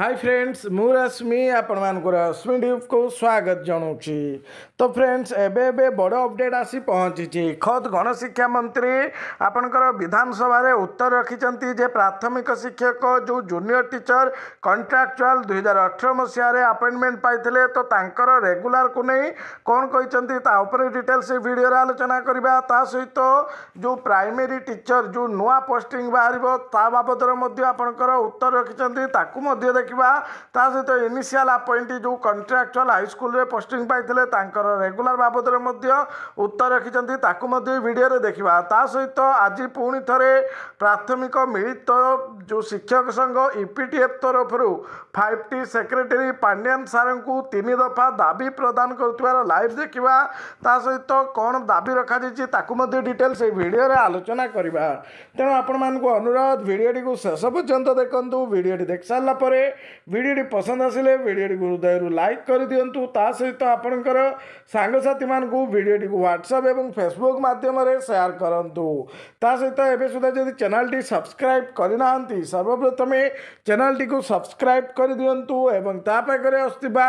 hi friends ମୁଁ ରଶ୍ମି ଆପଣମାନଙ୍କର ରଶ୍ମି ଡ୍ୟୁବ୍କୁ ସ୍ୱାଗତ ଜଣାଉଛି ତ ଫ୍ରେଣ୍ଡସ୍ ଏବେ ଏବେ ବଡ଼ ଅପଡ଼େଟ୍ ଆସି ପହଞ୍ଚିଛି ଖୋଦ୍ ଗଣଶିକ୍ଷା ମନ୍ତ୍ରୀ ଆପଣଙ୍କର ବିଧାନସଭାରେ ଉତ୍ତର ରଖିଛନ୍ତି ଯେ ପ୍ରାଥମିକ ଶିକ୍ଷକ ଯେଉଁ ଜୁନିୟର ଟିଚର କଣ୍ଟ୍ରାକ୍ଚୁଆଲ୍ ଦୁଇହଜାର ଅଠର ମସିହାରେ ଆପଏଣ୍ଟମେଣ୍ଟ ପାଇଥିଲେ ତ ତାଙ୍କର ରେଗୁଲାରକୁ ନେଇ କ'ଣ କହିଛନ୍ତି ତା ଉପରେ ଡିଟେଲ୍ସ ଏ ଭିଡ଼ିଓରେ ଆଲୋଚନା କରିବା ତା ସହିତ ଯେଉଁ ପ୍ରାଇମେରୀ ଟିଚର ଯେଉଁ ନୂଆ ପୋଷ୍ଟିଂ ବାହାରିବ ତା ବାବଦରେ ମଧ୍ୟ ଆପଣଙ୍କର ଉତ୍ତର ରଖିଛନ୍ତି ତାକୁ ମଧ୍ୟ देखा ता सहित इनिशियाल आपइंट जो कंट्राक्चुआल हाईस्कल पोस्टिंग पाई रेगुला बाबद उत्तर रखी ताकूर देखा ता सहित आज पुणी थे प्राथमिक मिलित जो शिक्षक संघ इपीटीएफ तरफ फाइव टी सेक्रेटरी पांडियान सार तीन दफा दाबी प्रदान कर लाइव देखा ता सहित कौन दाबी रखी डिटेल से भिडर आलोचना करवा तेणु आपण मूरोध भिडटी को शेष पर्यटन देखूँ भिडटी देख सारापर ভিডিওটি পছন্দ আসলে ভিডিওটি গুরুদাইর লাইক করে দিয়ন্তু তা সেইটা আপনকর সাঙ্গ সাথী মানক ভিডিওটি কো WhatsApp এবং Facebook মাধ্যমে শেয়ার করন্তু তা সেইটা এবে सुद्धा যদি চ্যানেলটি সাবস্ক্রাইব করেনান্তি সর্বোপ্রথমে চ্যানেলটিকে সাবস্ক্রাইব করে দিয়ন্তু এবং তাপরে করে অস্তিত্বা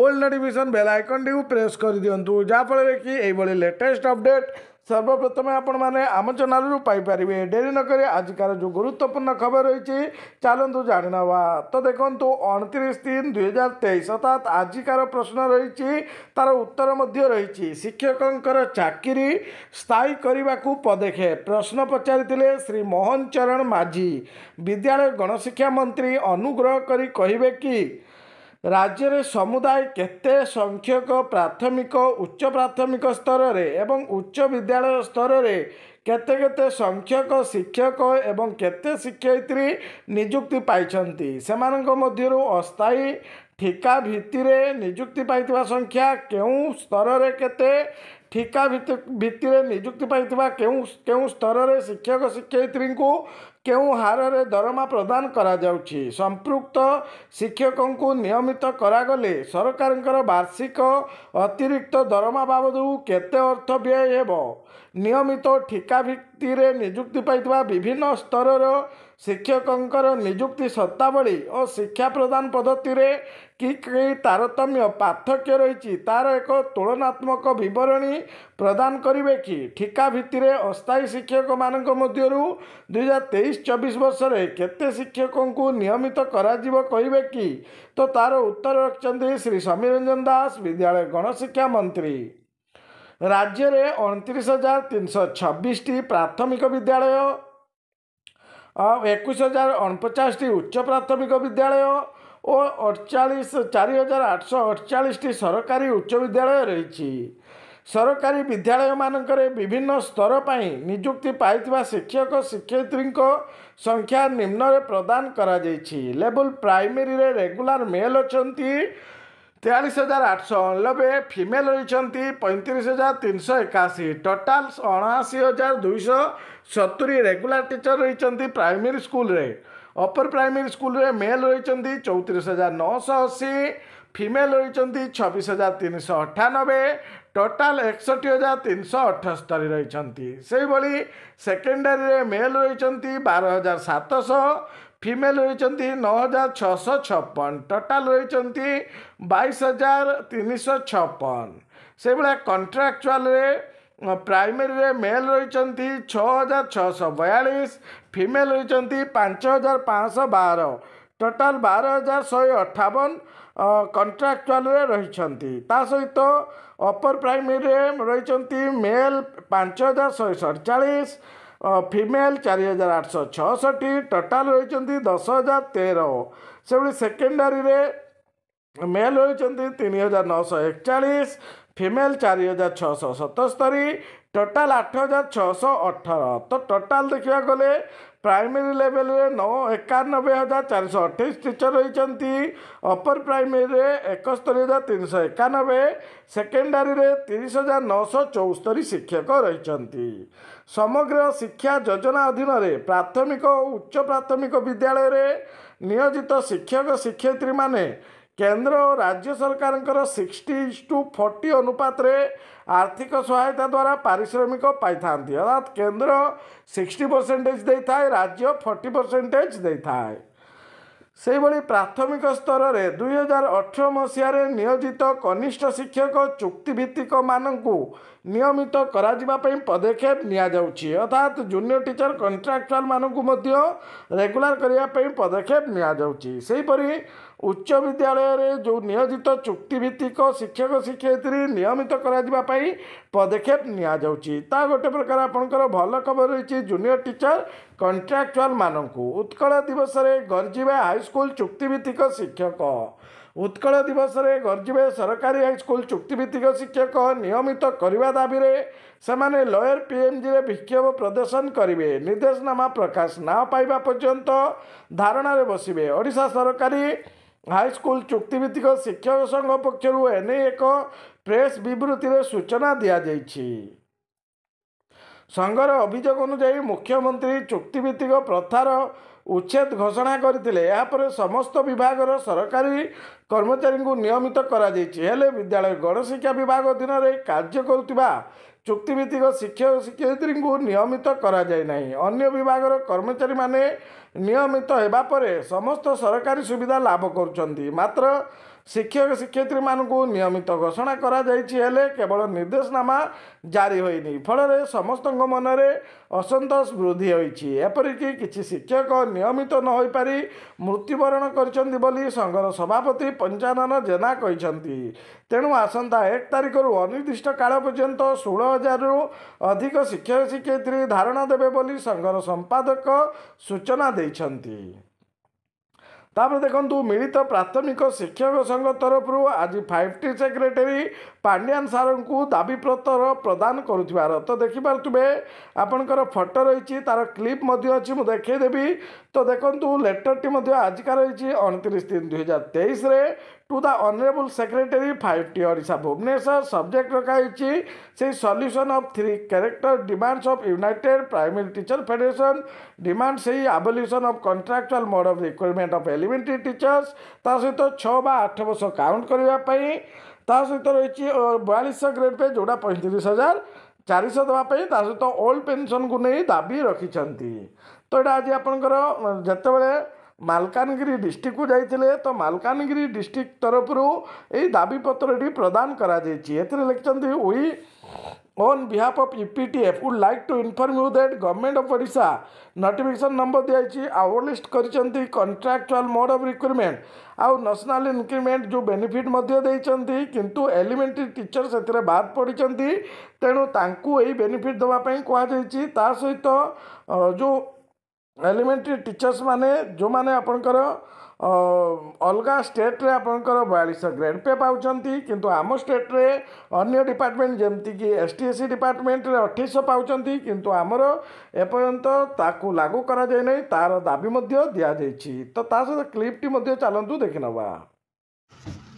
অল রেডিশন বেল আইকন ডিউ প্রেস করে দিয়ন্তু যা ফলে কি এই বলে লেটেস্ট আপডেট ସର୍ବପ୍ରଥମେ ଆପଣମାନେ ଆମ ଚ୍ୟାନେଲରୁ ପାଇପାରିବେ ଡେରି ନକରି ଆଜିକାର ଯେଉଁ ଗୁରୁତ୍ୱପୂର୍ଣ୍ଣ ଖବର ରହିଛି ଚାଲନ୍ତୁ ଜାଣିନେବା ତ ଦେଖନ୍ତୁ ଅଣତିରିଶ ତିନି ଦୁଇହଜାର ତେଇଶ ଅର୍ଥାତ୍ ଆଜିକାର ପ୍ରଶ୍ନ ରହିଛି ତାର ଉତ୍ତର ମଧ୍ୟ ରହିଛି ଶିକ୍ଷକଙ୍କର ଚାକିରି ସ୍ଥାୟୀ କରିବାକୁ ପଦକ୍ଷେପ ପ୍ରଶ୍ନ ପଚାରିଥିଲେ ଶ୍ରୀ ମୋହନ ଚରଣ ମାଝୀ ବିଦ୍ୟାଳୟ ଗଣଶିକ୍ଷା ମନ୍ତ୍ରୀ ଅନୁଗ୍ରହ କରି କହିବେ କି ରାଜ୍ୟରେ ସମୁଦାୟ କେତେ ସଂଖ୍ୟକ ପ୍ରାଥମିକ ଉଚ୍ଚ ପ୍ରାଥମିକ ସ୍ତରରେ ଏବଂ ଉଚ୍ଚ ବିଦ୍ୟାଳୟ ସ୍ତରରେ କେତେ କେତେ ସଂଖ୍ୟକ ଶିକ୍ଷକ ଏବଂ କେତେ ଶିକ୍ଷୟିତ୍ରୀ ନିଯୁକ୍ତି ପାଇଛନ୍ତି ସେମାନଙ୍କ ମଧ୍ୟରୁ ଅସ୍ଥାୟୀ ଠିକା ଭିତ୍ତିରେ ନିଯୁକ୍ତି ପାଇଥିବା ସଂଖ୍ୟା କେଉଁ ସ୍ତରରେ କେତେ ଠିକା ଭିତ୍ତିରେ ନିଯୁକ୍ତି ପାଇଥିବା କେଉଁ କେଉଁ ସ୍ତରରେ ଶିକ୍ଷକ ଶିକ୍ଷୟିତ୍ରୀଙ୍କୁ କେଉଁ ହାରରେ ଦରମା ପ୍ରଦାନ କରାଯାଉଛି ସମ୍ପୃକ୍ତ ଶିକ୍ଷକଙ୍କୁ ନିୟମିତ କରାଗଲେ ସରକାରଙ୍କର ବାର୍ଷିକ ଅତିରିକ୍ତ ଦରମା ବାବଦକୁ କେତେ ଅର୍ଥ ବ୍ୟୟ ହେବ ନିୟମିତ ଠିକା ଭିତ୍ତିରେ ନିଯୁକ୍ତି ପାଇଥିବା ବିଭିନ୍ନ ସ୍ତରର ଶିକ୍ଷକଙ୍କର ନିଯୁକ୍ତି ସତ୍ତାବଳୀ ଓ ଶିକ୍ଷା ପ୍ରଦାନ ପଦ୍ଧତିରେ କି କି ତାରତମ୍ୟ ପାର୍ଥକ୍ୟ ରହିଛି ତା'ର ଏକ ତୁଳନାତ୍ମକ ବିବରଣୀ ପ୍ରଦାନ କରିବେ କି ଠିକା ଭିତ୍ତିରେ ଅସ୍ଥାୟୀ ଶିକ୍ଷକମାନଙ୍କ ମଧ୍ୟରୁ ଦୁଇ ହଜାର ତେଇଶ ତେଇଶ ଚବିଶ ବର୍ଷରେ କେତେ ଶିକ୍ଷକଙ୍କୁ ନିୟମିତ କରାଯିବ କହିବେ କି ତ ତାର ଉତ୍ତର ରଖିଛନ୍ତି ଶ୍ରୀ ସମୀର ରଞ୍ଜନ ଦାସ ବିଦ୍ୟାଳୟ ଗଣଶିକ୍ଷା ମନ୍ତ୍ରୀ ରାଜ୍ୟରେ ଅଣତିରିଶ ହଜାର ତିନିଶହ ଛବିଶଟି ପ୍ରାଥମିକ ବିଦ୍ୟାଳୟ ଏକୋଇଶ ହଜାର ଅଣପଚାଶଟି ଉଚ୍ଚ ପ୍ରାଥମିକ ବିଦ୍ୟାଳୟ ଓ ଅଠଚାଳିଶ ଚାରି ହଜାର ଆଠଶହ ଅଠଚାଳିଶଟି ସରକାରୀ ଉଚ୍ଚ ବିଦ୍ୟାଳୟ ରହିଛି ସରକାରୀ ବିଦ୍ୟାଳୟମାନଙ୍କରେ ବିଭିନ୍ନ ସ୍ତର ପାଇଁ ନିଯୁକ୍ତି ପାଇଥିବା ଶିକ୍ଷକ ଶିକ୍ଷୟିତ୍ରୀଙ୍କ ସଂଖ୍ୟା ନିମ୍ନରେ ପ୍ରଦାନ କରାଯାଇଛି ଲେବୁଲ୍ ପ୍ରାଇମେରୀରେ ରେଗୁଲାର ମେଲ୍ ଅଛନ୍ତି ତେୟାଳିଶ ହଜାର ଆଠଶହ ଅଣାନବେ ଫିମେଲ୍ ରହିଛନ୍ତି ପଇଁତିରିଶ ହଜାର ତିନିଶହ ଏକାଅଶୀ ଟୋଟାଲ୍ ଅଣାଅଶୀ ହଜାର ଦୁଇଶହ ସତୁରି ରେଗୁଲାର ଟିଚର୍ ରହିଛନ୍ତି ପ୍ରାଇମେରୀ ସ୍କୁଲରେ ଅପର ପ୍ରାଇମେରୀ ସ୍କୁଲରେ ମେଲ୍ ରହିଛନ୍ତି ଚଉତିରିଶ ହଜାର ନଅଶହ ଅଶୀ ফিমেল রয়েছেন ছবিশ হাজার তিনশহ অঠানবে টোটাল একষট্টি হাজার তিনশহ অঠস্তরি রয়েছেন সেইভাবে সেকেন্ডারি মেল রয়েছেন বার হাজার সাতশহ ফিমেল রয়েছেন নয় হাজার ছশো ছপন টোটাল রয়েছেন বাইশ হাজার তিনশহ ছপন সেইভাবে কন্ট্রাকচুয়ালে ପ୍ରାଇମେରୀରେ ମେଲ୍ ରହିଛନ୍ତି ଛଅ ହଜାର ଛଅଶହ ବୟାଳିଶ ଫିମେଲ୍ ରହିଛନ୍ତି ପାଞ୍ଚ ହଜାର ପାଞ୍ଚଶହ ବାର ଟୋଟାଲ୍ ବାର ହଜାର ଶହେ ଅଠାବନ କଣ୍ଟ୍ରାକ୍ଚୁଆଲରେ ରହିଛନ୍ତି ତା ସହିତ ଅପର୍ ପ୍ରାଇମେରୀରେ ରହିଛନ୍ତି ମେଲ୍ ପାଞ୍ଚ ହଜାର ଶହେ ସଡ଼ଚାଳିଶ ଫିମେଲ୍ ଚାରି ହଜାର ଆଠଶହ ଛଅଷଠି ଟୋଟାଲ୍ ରହିଛନ୍ତି ଦଶ ହଜାର ତେର ସେଭଳି ସେକେଣ୍ଡାରୀରେ ମେଲ୍ ରହିଛନ୍ତି ତିନି ହଜାର ନଅଶହ ଏକଚାଳିଶ ଫିମେଲ୍ ଚାରି ହଜାର ଛଅଶହ ସତସ୍ତରୀ ଟୋଟାଲ୍ ଆଠ ହଜାର ଛଅଶହ ଅଠର ତ ଟୋଟାଲ୍ ଦେଖିବାକୁ ଗଲେ ପ୍ରାଇମେରୀ ଲେଭେଲରେ ନଅ ଏକାନବେ ହଜାର ଚାରିଶହ ଅଠେଇଶ ଟିଚର ରହିଛନ୍ତି ଅପର ପ୍ରାଇମେରୀରେ ଏକସ୍ତରୀ ହଜାର ତିନିଶହ ଏକାନବେ ସେକେଣ୍ଡାରୀରେ ତିରିଶ ହଜାର ନଅଶହ ଚଉସ୍ତରି ଶିକ୍ଷକ ରହିଛନ୍ତି ସମଗ୍ର ଶିକ୍ଷା ଯୋଜନା ଅଧୀନରେ ପ୍ରାଥମିକ ଓ ଉଚ୍ଚ ପ୍ରାଥମିକ ବିଦ୍ୟାଳୟରେ ନିୟୋଜିତ ଶିକ୍ଷକ ଶିକ୍ଷୟିତ୍ରୀମାନେ କେନ୍ଦ୍ର ଓ ରାଜ୍ୟ ସରକାରଙ୍କର ସିକ୍ସଟି ଟୁ ଫର୍ଟି ଅନୁପାତରେ ଆର୍ଥିକ ସହାୟତା ଦ୍ୱାରା ପାରିଶ୍ରମିକ ପାଇଥାନ୍ତି ଅର୍ଥାତ୍ କେନ୍ଦ୍ର ସିକ୍ସଟି ପରସେଣ୍ଟେଜ୍ ଦେଇଥାଏ ରାଜ୍ୟ ଫର୍ଟି ପରସେଣ୍ଟେଜ୍ ଦେଇଥାଏ ସେହିଭଳି ପ୍ରାଥମିକ ସ୍ତରରେ ଦୁଇ ହଜାର ଅଠର ମସିହାରେ ନିୟୋଜିତ କନିଷ୍ଠ ଶିକ୍ଷକ ଚୁକ୍ତିଭିତ୍ତିକମାନଙ୍କୁ ନିୟମିତ କରାଯିବା ପାଇଁ ପଦକ୍ଷେପ ନିଆଯାଉଛି ଅର୍ଥାତ୍ ଜୁନିୟର ଟିଚର କଣ୍ଟ୍ରାକ୍ଚୁଆଲମାନଙ୍କୁ ମଧ୍ୟ ରେଗୁଲାର କରିବା ପାଇଁ ପଦକ୍ଷେପ ନିଆଯାଉଛି ସେହିପରି ଉଚ୍ଚ ବିଦ୍ୟାଳୟରେ ଯେଉଁ ନିୟୋଜିତ ଚୁକ୍ତିଭିତ୍ତିକ ଶିକ୍ଷକ ଶିକ୍ଷୟିତ୍ରୀ ନିୟମିତ କରାଯିବା ପାଇଁ ପଦକ୍ଷେପ ନିଆଯାଉଛି ତା ଗୋଟେ ପ୍ରକାର ଆପଣଙ୍କର ଭଲ ଖବର ରହିଛି ଜୁନିୟର ଟିଚର କଣ୍ଟ୍ରାକ୍ଚୁଆଲମାନଙ୍କୁ ଉତ୍କଳ ଦିବସରେ ଗର୍ଜିବା ହାଇସ୍କୁଲ ଚୁକ୍ତିଭିତ୍ତିକ ଶିକ୍ଷକ ଉତ୍କଳ ଦିବସରେ ଗର୍ଜିବେ ସରକାରୀ ହାଇସ୍କୁଲ ଚୁକ୍ତିଭିତ୍ତିକ ଶିକ୍ଷକ ନିୟମିତ କରିବା ଦାବିରେ ସେମାନେ ଲୟର ପିଏମ୍ଜିରେ ବିକ୍ଷୋଭ ପ୍ରଦର୍ଶନ କରିବେ ନିର୍ଦ୍ଦେଶନାମା ପ୍ରକାଶ ନା ପାଇବା ପର୍ଯ୍ୟନ୍ତ ଧାରଣାରେ ବସିବେ ଓଡ଼ିଶା ସରକାରୀ ହାଇସ୍କୁଲ ଚୁକ୍ତିଭିତ୍ତିକ ଶିକ୍ଷକ ସଂଘ ପକ୍ଷରୁ ଏନେଇ ଏକ ପ୍ରେସ୍ ବିବୃତ୍ତିରେ ସୂଚନା ଦିଆଯାଇଛି ସଂଘର ଅଭିଯୋଗ ଅନୁଯାୟୀ ମୁଖ୍ୟମନ୍ତ୍ରୀ ଚୁକ୍ତିଭିତ୍ତିକ ପ୍ରଥାର ଉଚ୍ଛେଦ ଘୋଷଣା କରିଥିଲେ ଏହାପରେ ସମସ୍ତ ବିଭାଗର ସରକାରୀ କର୍ମଚାରୀଙ୍କୁ ନିୟମିତ କରାଯାଇଛି ହେଲେ ବିଦ୍ୟାଳୟ ଗଣଶିକ୍ଷା ବିଭାଗ ଅଧୀନରେ କାର୍ଯ୍ୟ କରୁଥିବା ଚୁକ୍ତିଭିତ୍ତିକ ଶିକ୍ଷକ ଶିକ୍ଷୟିତ୍ରୀଙ୍କୁ ନିୟମିତ କରାଯାଏ ନାହିଁ ଅନ୍ୟ ବିଭାଗର କର୍ମଚାରୀମାନେ ନିୟମିତ ହେବା ପରେ ସମସ୍ତ ସରକାରୀ ସୁବିଧା ଲାଭ କରୁଛନ୍ତି ମାତ୍ର ଶିକ୍ଷକ ଶିକ୍ଷୟିତ୍ରୀମାନଙ୍କୁ ନିୟମିତ ଘୋଷଣା କରାଯାଇଛି ହେଲେ କେବଳ ନିର୍ଦ୍ଦେଶନାମା ଜାରି ହୋଇନି ଫଳରେ ସମସ୍ତଙ୍କ ମନରେ ଅସନ୍ତୋଷ ବୃଦ୍ଧି ହୋଇଛି ଏପରିକି କିଛି ଶିକ୍ଷକ ନିୟମିତ ନ ହୋଇପାରି ମୃତ୍ୟୁବରଣ କରିଛନ୍ତି ବୋଲି ସଂଘର ସଭାପତି ପଞ୍ଚାନନ ଜେନା କହିଛନ୍ତି ତେଣୁ ଆସନ୍ତା ଏକ ତାରିଖରୁ ଅନିର୍ଦ୍ଦିଷ୍ଟ କାଳ ପର୍ଯ୍ୟନ୍ତ ଷୋହଳ ହଜାରରୁ ଅଧିକ ଶିକ୍ଷକ ଶିକ୍ଷୟିତ୍ରୀ ଧାରଣା ଦେବେ ବୋଲି ସଂଘର ସମ୍ପାଦକ ସୂଚନା ଦେଇଛନ୍ତି ତାପରେ ଦେଖନ୍ତୁ ମିଳିତ ପ୍ରାଥମିକ ଶିକ୍ଷକ ସଂଘ ତରଫରୁ ଆଜି ଫାଇଭ୍ ଟି ସେକ୍ରେଟେରୀ ପାଣ୍ଡିଆନ ସାର୍ଙ୍କୁ ଦାବିପତ୍ର ପ୍ରଦାନ କରୁଥିବାର ତ ଦେଖିପାରୁଥିବେ ଆପଣଙ୍କର ଫଟୋ ରହିଛି ତା'ର କ୍ଲିପ୍ ମଧ୍ୟ ଅଛି ମୁଁ ଦେଖେଇଦେବି ତ ଦେଖନ୍ତୁ ଲେଟର୍ଟି ମଧ୍ୟ ଆଜିକା ରହିଛି ଅଣତିରିଶ ତିନି ଦୁଇହଜାର ତେଇଶରେ to the honourable secretary five T ଓଡ଼ିଶା ଭୁବନେଶ୍ୱର ସବଜେକ୍ଟ ରଖାଯାଇଛି ସେଇ solution of three character character of of primary primary federation federation ସେଇ সেই of of contractual of of of of elementary teachers छः बा आठ वर्ष काउंट करने सहित रही बयालीस ग्रेड पे जोड़ा पैंतीस हजार चार शह देवाई सहित ओल्ड पेनसन को नहीं दाबी रखिंट तो यहाँ आज आपंकर जोबले मलकानगि डिस्ट्रिक्ट को जाते तो मलकानगि डिस्ट्रिक्ट तरफ रू दाबीपत्री प्रदान करी लिखिं उ on behalf of UPTF would like to inform you that government of Odisha notification number ଦିଆଯାଇଛି ଆୱାର ଲିଷ୍ଟ କରିଛନ୍ତି କଣ୍ଟ୍ରାକ୍ଚୁଆଲ ମୋଡ୍ ଅଫ୍ ରିକ୍ରୁଟମେଣ୍ଟ ଆଉ ନ୍ୟାସନାଲ୍ ଇନକ୍ରିମେଣ୍ଟ ଯେଉଁ ବେନିଫିଟ୍ ମଧ୍ୟ ଦେଇଛନ୍ତି କିନ୍ତୁ ଏଲିମେଣ୍ଟାରୀ ଟିଚର ସେଥିରେ ବାଦ ପଡ଼ିଛନ୍ତି ତେଣୁ ତାଙ୍କୁ ଏହି ବେନିଫିଟ୍ ଦେବା ପାଇଁ କୁହାଯାଇଛି ତା ସହିତ ଯେଉଁ ଏଲିମେଣ୍ଟାରୀ ଟିଚର୍ସ ମାନେ ଯେଉଁମାନେ ଆପଣଙ୍କର ଅଲଗା ଷ୍ଟେଟ୍ରେ ଆପଣଙ୍କର ବୟାଳିଶ ଗ୍ରେଡ଼୍ ପେ ପାଉଛନ୍ତି କିନ୍ତୁ ଆମ ଷ୍ଟେଟ୍ରେ ଅନ୍ୟ ଡିପାର୍ଟମେଣ୍ଟ ଯେମିତିକି ଏସ୍ ଟି ଏସ୍ ସି ଡିପାର୍ଟମେଣ୍ଟରେ ଅଠେଇଶହ ପାଉଛନ୍ତି କିନ୍ତୁ ଆମର ଏପର୍ଯ୍ୟନ୍ତ ତାକୁ ଲାଗୁ କରାଯାଇନାହିଁ ତା'ର ଦାବି ମଧ୍ୟ ଦିଆଯାଇଛି ତ ତା ସହିତ କ୍ଲିପ୍ଟି ମଧ୍ୟ ଚାଲନ୍ତୁ ଦେଖିନେବା